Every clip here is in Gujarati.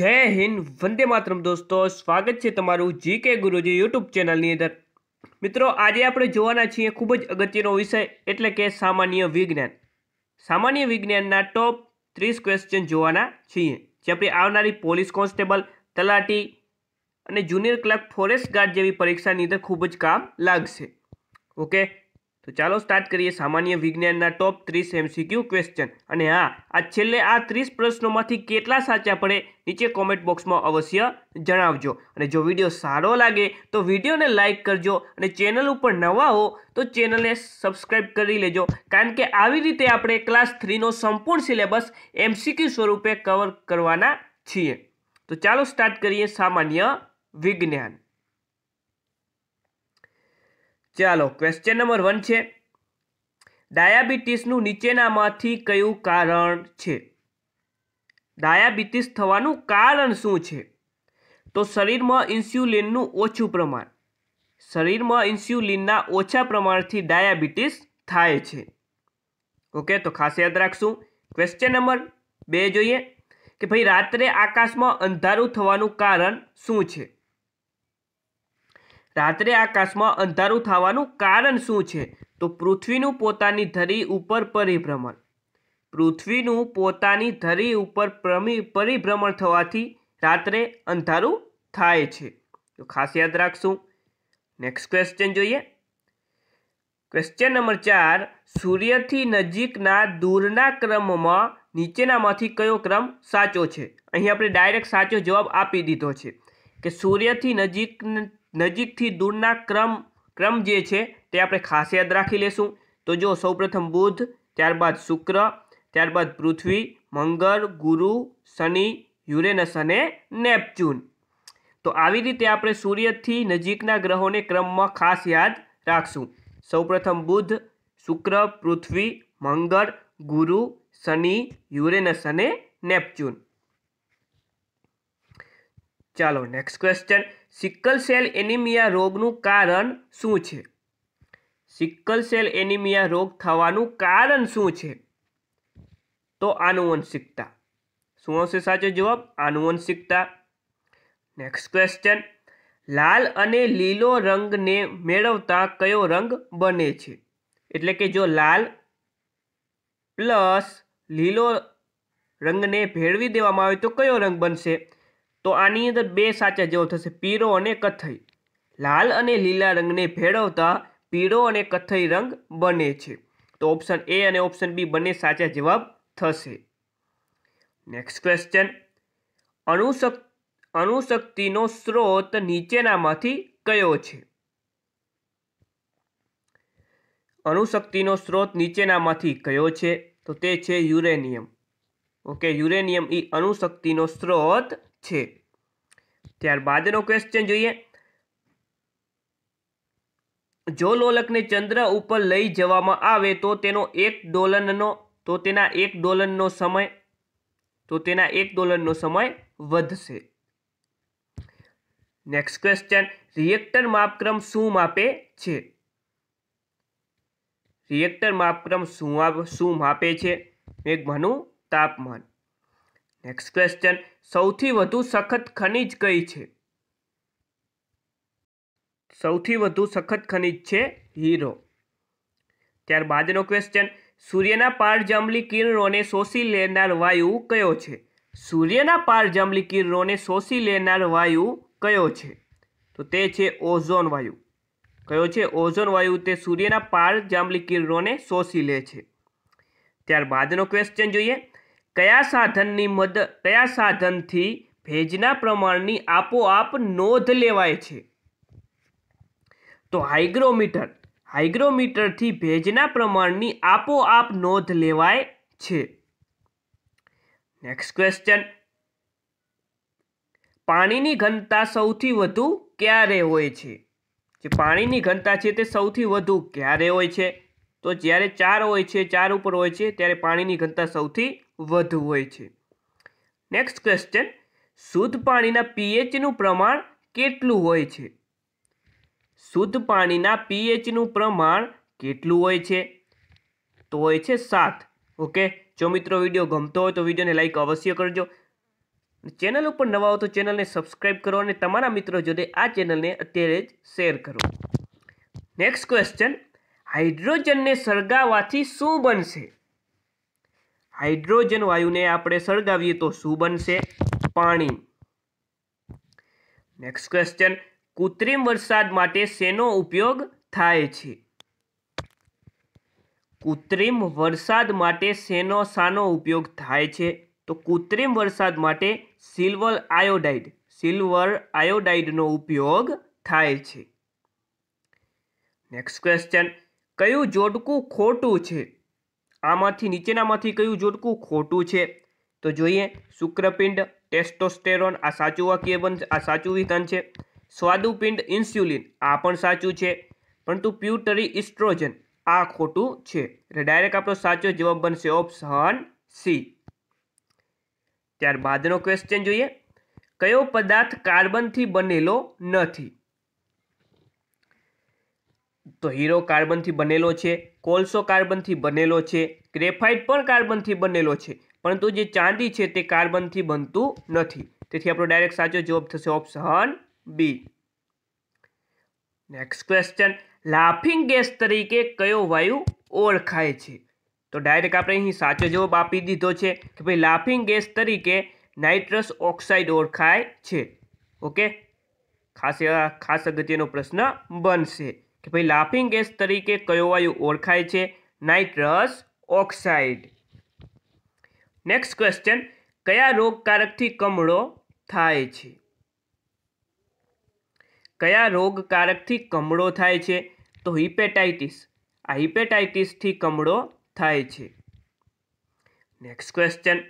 જય હિન્દ વંદે માતરમ દોસ્તો સ્વાગત છે તમારું જી કે ગુરુજી યુટ્યુબ ચેનલની અંદર મિત્રો આજે આપણે જોવાના છીએ ખૂબ જ અગત્યનો વિષય એટલે કે સામાન્ય વિજ્ઞાન સામાન્ય વિજ્ઞાનના ટોપ ત્રીસ ક્વેશ્ચન જોવાના છીએ જે આપણી આવનારી પોલીસ કોન્સ્ટેબલ તલાટી અને જુનિયર ક્લાર્ક ફોરેસ્ટ ગાર્ડ જેવી પરીક્ષાની અંદર ખૂબ જ કામ લાગશે ઓકે તો ચાલો સ્ટાર્ટ કરીએ સામાન્ય વિજ્ઞાનના ટોપ ત્રીસ એમસીક્યુ ક્વેશ્ચન અને હા આ છેલ્લે આ ત્રીસ પ્રશ્નોમાંથી કેટલા સાચા પડે નીચે કોમેન્ટ બોક્સમાં અવશ્ય જણાવજો અને જો વિડીયો સારો લાગે તો વિડીયોને લાઇક કરજો અને ચેનલ ઉપર નવા હો તો ચેનલને સબસ્ક્રાઇબ કરી લેજો કારણ કે આવી રીતે આપણે ક્લાસ થ્રીનો સંપૂર્ણ સિલેબસ એમસીક્યુ સ્વરૂપે કવર કરવાના છીએ તો ચાલો સ્ટાર્ટ કરીએ સામાન્ય વિજ્ઞાન ચાલો ક્વેશ્ચન નંબર વન છે ડાયાબિટીસનું નીચેનામાંથી કયું કારણ છે ડાયાબિટીસ થવાનું કારણ શું છે તો શરીરમાં ઇન્સ્યુલિનનું ઓછું પ્રમાણ શરીરમાં ઇન્સ્યુલિનના ઓછા પ્રમાણથી ડાયાબિટીસ થાય છે ઓકે તો ખાસ યાદ રાખશું ક્વેશ્ચન નંબર બે જોઈએ કે ભાઈ રાત્રે આકાશમાં અંધારું થવાનું કારણ શું છે રાત્રે આકાશમાં અંધારું થવાનું કારણ શું છે તો પૃથ્વીનું પોતાની ધરી ઉપર પરિભ્રમણ પૃથ્વીનું પોતાની ધરી ઉપર પરિભ્રમણ થવાથી રાત્રે અંધારું થાય છે તો ખાસ યાદ રાખશું નેક્સ્ટ ક્વેશ્ચન જોઈએ ક્વેશ્ચન નંબર ચાર સૂર્યથી નજીકના દૂરના ક્રમમાં નીચેનામાંથી કયો ક્રમ સાચો છે અહીં આપણે ડાયરેક્ટ સાચો જવાબ આપી દીધો છે કે સૂર્યથી નજીક નજીકથી દૂરના ક્રમ ક્રમ જે છે તે આપણે ખાસ યાદ રાખી લેશું તો જો સૌપ્રથમ બુધ ત્યારબાદ શુક્ર ત્યારબાદ પૃથ્વી મંગળ ગુરુ શનિ યુરેનસ અને નેપચ્યુન તો આવી રીતે આપણે સૂર્યથી નજીકના ગ્રહોને ક્રમમાં ખાસ યાદ રાખશું સૌપ્રથમ બુધ શુક્ર પૃથ્વી મંગળ ગુરુ શનિ યુરેનસ અને નેપચ્યુન ચાલો next question sickle cell anaemia રોગનું કારણ શું છે સિકલ સેલ એનિમિયા રોગ થવાનું કારણ શું છે તો આનુવંશિકતા શું આવશે સાચો જવાબ આનુવંશિકતા નેક્સ્ટ ક્વેશ્ચન લાલ અને લીલો રંગને મેળવતા કયો રંગ બને છે એટલે કે જો લાલ પ્લસ લીલો રંગને ભેળવી દેવામાં આવે તો કયો રંગ બનશે તો આની અંદર બે સાચા જવાબ થશે પીળો અને કથ્થઈ લાલ અને લીલા રંગને ભેળવતા પીળો અને કથ્થઈ રંગ બને છે તો ઓપ્શન એ અને ઓપ્શન બી બંને સાચા જવાબ થશે નેક્સ્ટ ક્વેશ્ચન અણુશક્તિ અણુશક્તિનો સ્ત્રોત નીચેનામાંથી કયો છે અણુશક્તિનો સ્ત્રોત નીચેનામાંથી કયો છે તો તે છે યુરેનિયમ ઓકે યુરેનિયમ એ અણુશક્તિનો સ્ત્રોત છે ત્યારબાદનો ક્વેશ્ચન જોઈએ જો લોલકને ચંદ્ર ઉપર લઈ જવામાં આવે તો તેનો એક ડોલનનો તો તેના એક ડોલનનો સમય તો તેના એક ડોલરનો સમય વધશે નેક્સ્ટ ક્વેશ્ચન રિએક્ટર માપક્રમ શું માપે છે રિએક્ટર માપક્રમ શું શું માપે છે મેઘમાનું તાપમાન નેક્સ્ટ ક્વેશ્ચન સૌથી વધુ સખત ખનિજ કઈ છે સૌથી વધુ સખત ખનિજ છે હીરો ત્યારબાદનો ક્વેશ્ચન સૂર્યના પાર પારજાંબલી કિરણોને શોષી લેનાર વાયુ કયો છે સૂર્યના પાર પારજાંબલી કિરણોને શોષી લેનાર વાયુ કયો છે તો તે છે ઓઝોન વાયુ કયો છે ઓઝોન વાયુ તે સૂર્યના પાર પારજાંબલી કિરણોને શોષી લે છે ત્યારબાદનો ક્વેશ્ચન જોઈએ કયા સાધનની મદદ કયા સાધનથી ભેજના પ્રમાણની આપોઆપ નોંધ લેવાય છે તો હાઇગ્રોમીટર હાઇગ્રોમીટરથી ભેજના પ્રમાણની આપોઆપ નોંધ લેવાય છે નેક્સ્ટ ક્વેશ્ચન પાણીની ઘનતા સૌથી વધુ ક્યારે હોય છે જે પાણીની ઘનતા છે તે સૌથી વધુ ક્યારે હોય છે તો જ્યારે ચાર હોય છે ચાર ઉપર હોય છે ત્યારે પાણીની ઘનતા સૌથી વધુ હોય છે નેક્સ્ટ ક્વેશ્ચન શુદ્ધ પાણીના પીએચનું પ્રમાણ કેટલું હોય છે શુદ્ધ પાણીના પીએચનું પ્રમાણ કેટલું હોય છે તો હોય છે સાત ઓકે જો મિત્રો વિડીયો ગમતો હોય તો વિડીયોને લાઇક અવશ્ય કરજો ચેનલ ઉપર નવા હો તો ચેનલને સબસ્ક્રાઈબ કરો અને તમારા મિત્રો જોડે આ ચેનલને અત્યારે જ શેર કરો નેક્સ્ટ ક્વેશ્ચન હાઇડ્રોજનને સળગાવવાથી શું બનશે હાઇડ્રોજન વાયુને આપણે સળગાવીએ તો શું બનશે પાણી નેક્સ્ટ ક્વેશ્ચન કૃત્રિમ વરસાદ માટે શેનો ઉપયોગ થાય છે કૃત્રિમ વરસાદ માટે શેનો શાનો ઉપયોગ થાય છે તો કૃત્રિમ વરસાદ માટે સિલ્વર આયોડાઇડ સિલ્વર આયોડાઇડનો ઉપયોગ થાય છે નેક્સ્ટ ક્વેશ્ચન કયું જોડકું ખોટું છે આમાંથી નીચેનામાંથી કયું જોડકું ખોટું છે તો જોઈએ શુક્રપિંડ ટેસ્ટોસ્ટેરોન આ સાચું વાક્ય બનશે આ સાચું વિધાન છે સ્વાદુપિંડ ઇન્સ્યુલિન આ પણ સાચું છે પરંતુ પ્યુટરી ઇસ્ટ્રોજન આ ખોટું છે એટલે ડાયરેક્ટ આપણો સાચો જવાબ બનશે ઓપ્શન સી ત્યારબાદનો ક્વેશ્ચન જોઈએ કયો પદાર્થ કાર્બનથી બનેલો નથી તો હીરો કાર્બનથી બનેલો છે કોલસો કાર્બનથી બનેલો છે ગ્રેફાઇટ પણ કાર્બનથી બનેલો છે પરંતુ જે ચાંદી છે તે કાર્બનથી બનતું નથી તેથી આપણો ડાયરેક્ટ સાચો જવાબ થશે option B next question laughing gas તરીકે કયો વાયુ ઓળખાય છે તો ડાયરેક્ટ આપણે અહીં સાચો જવાબ આપી દીધો છે કે ભાઈ લાફિંગ ગેસ તરીકે નાઇટ્રસ ઓક્સાઇડ ઓળખાય છે ઓકે ખાસ ખાસ અગત્યનો પ્રશ્ન બનશે કે ભાઈ લાફિંગ ગેસ તરીકે કયો વાયુ ઓળખાય છે નાઇટ્રસ ઓક્સાઇડ નેક્સ્ટ ક્વેશ્ચન કયા રોગકારકથી કમળો થાય છે કયા રોગકારકથી કમળો થાય છે તો હિપેટાઇટિસ આ હિપેટાઇટિસથી કમળો થાય છે નેક્સ્ટ ક્વેશ્ચન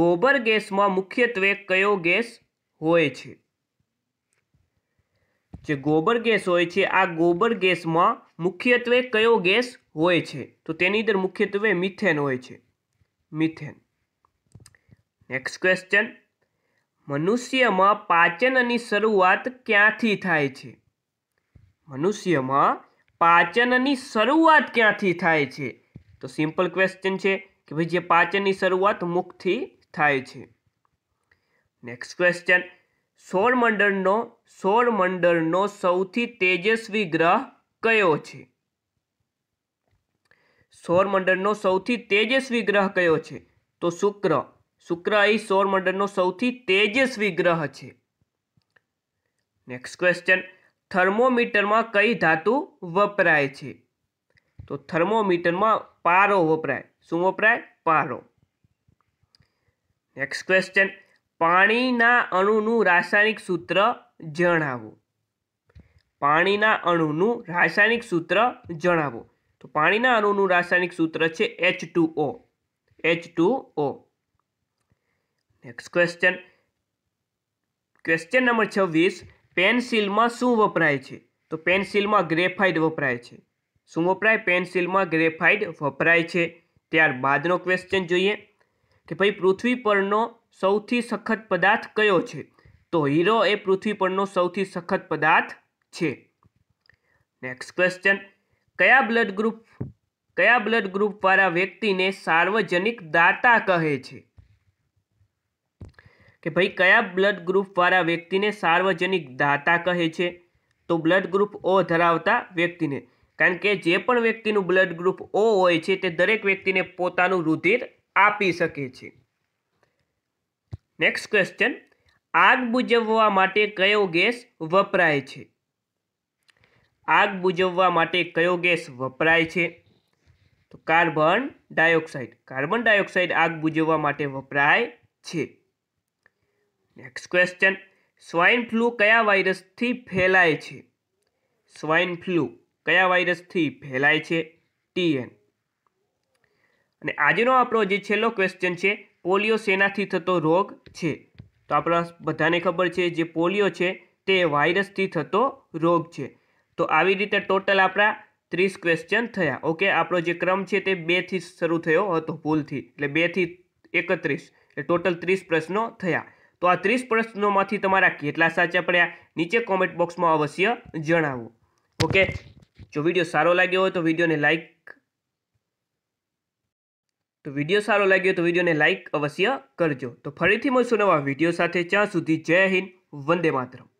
ગોબર ગેસમાં મુખ્યત્વે કયો ગેસ હોય છે જે ગોબર ગેસ હોય છે આ ગોબર ગેસમાં મુખ્યત્વે કયો ગેસ હોય છે તો તેની અંદર મુખ્યત્વે મિથેન હોય છે મિથેન નેક્સ્ટ ક્વેશ્ચન મનુષ્યમાં પાચનની શરૂઆત ક્યાંથી થાય છે મનુષ્યમાં પાચનની શરૂઆત ક્યાંથી થાય છે તો સિમ્પલ ક્વેશ્ચન છે કે ભાઈ જે પાચનની શરૂઆત મુખથી થાય છે નેક્સ્ટ ક્વેશ્ચન સૌર મંડળનો સૌર મંડળનો સૌથી તેજસ્વી ગ્રહ કયો છે સૌર મંડળનો સૌથી તેજસ્વી ગ્રહ કયો છે તો શુક્ર શુક્ર એ સૌરમંડળનો સૌથી તેજસ્વી ગ્રહ છે નેક્સ્ટ ક્વેશ્ચન થર્મોમીટરમાં કઈ ધાતુ વપરાય છે તો થર્મોમીટરમાં પારો વપરાય શું વપરાય પારો નેક્સ્ટ ક્વેશ્ચન પાણીના અણુનું રાસાયણિક સૂત્ર જણાવો પાણીના અણુનું રાસાયણિક સૂત્ર જણાવો તો પાણીના અણુનું રાસાયણિક સૂત્ર છે H two O H two O next question question number છવ્વીસ પેન્સિલમાં શું વપરાય છે તો પેન્સિલમાં ગ્રેફાઇટ વપરાય છે શું વપરાય પેન્સિલમાં ગ્રેફાઇટ વપરાય છે ત્યારબાદનો ક્વેશ્ચન જોઈએ કે ભાઈ પૃથ્વી પરનો સૌથી સખત પદાર્થ કયો છે તો હીરો એ પૃથ્વી પરનો સૌથી સખત પદાર્થ છે નેક્સ્ટ ક્વેશ્ચન કયા બ્લડ ગ્રુપ કયા બ્લડ ગ્રુપવાળા વ્યક્તિને સાર્વજનિક દાતા કહે છે કે ભાઈ કયા બ્લડ ગ્રુપવાળા વ્યક્તિને સાર્વજનિક દાતા કહે છે તો બ્લડ ગ્રુપ ઓ ધરાવતા વ્યક્તિને કારણ કે જે પણ વ્યક્તિનું બ્લડ ગ્રુપ ઓ હોય છે તે દરેક વ્યક્તિને પોતાનું રુધિર આપી શકે છે નેક્સ્ટ ક્વેશ્ચન આગ બુજવવા માટે કયો ગેસ વપરાય છે આગ બુજવવા માટે કયો ગેસ વપરાય છે તો કાર્બન ડાયોક્સાઇડ કાર્બન ડાયોક્સાઇડ આગ બુજવવા માટે વપરાય છે નેક્સ્ટ ક્વેશ્ચન સ્વાઇન ફ્લૂ કયા વાયરસથી ફેલાય છે સ્વાઇન ફ્લૂ કયા વાયરસથી ફેલાય છે ટીએન અને આજનો આપણો જે છેલ્લો ક્વેશ્ચન છે પોલિયો શેનાથી થતો રોગ છે તો આપણા બધાને ખબર છે જે પોલિયો છે તે વાયરસથી થતો રોગ છે તો આવી રીતે ટોટલ આપણા ત્રીસ ક્વેશ્ચન થયા ઓકે આપણો જે ક્રમ છે તે બેથી શરૂ થયો હતો ભૂલથી એટલે બેથી એકત્રીસ એટલે ટોટલ ત્રીસ પ્રશ્નો થયા તો આ ત્રીસ પ્રશ્નોમાંથી તમારા કેટલા સાચા પડ્યા નીચે કોમેન્ટ બોક્સમાં અવશ્ય જણાવો ઓકે જો વિડીયો સારો લાગ્યો હોય તો વિડીયોને લાઇક તો વિડીયો સારો લાગ્યો તો વિડીયોને લાઇક અવશ્ય કરજો તો ફરીથી મળશું નવા વિડીયો સાથે ત્યાં સુધી જય હિન્દ વંદે માતરમ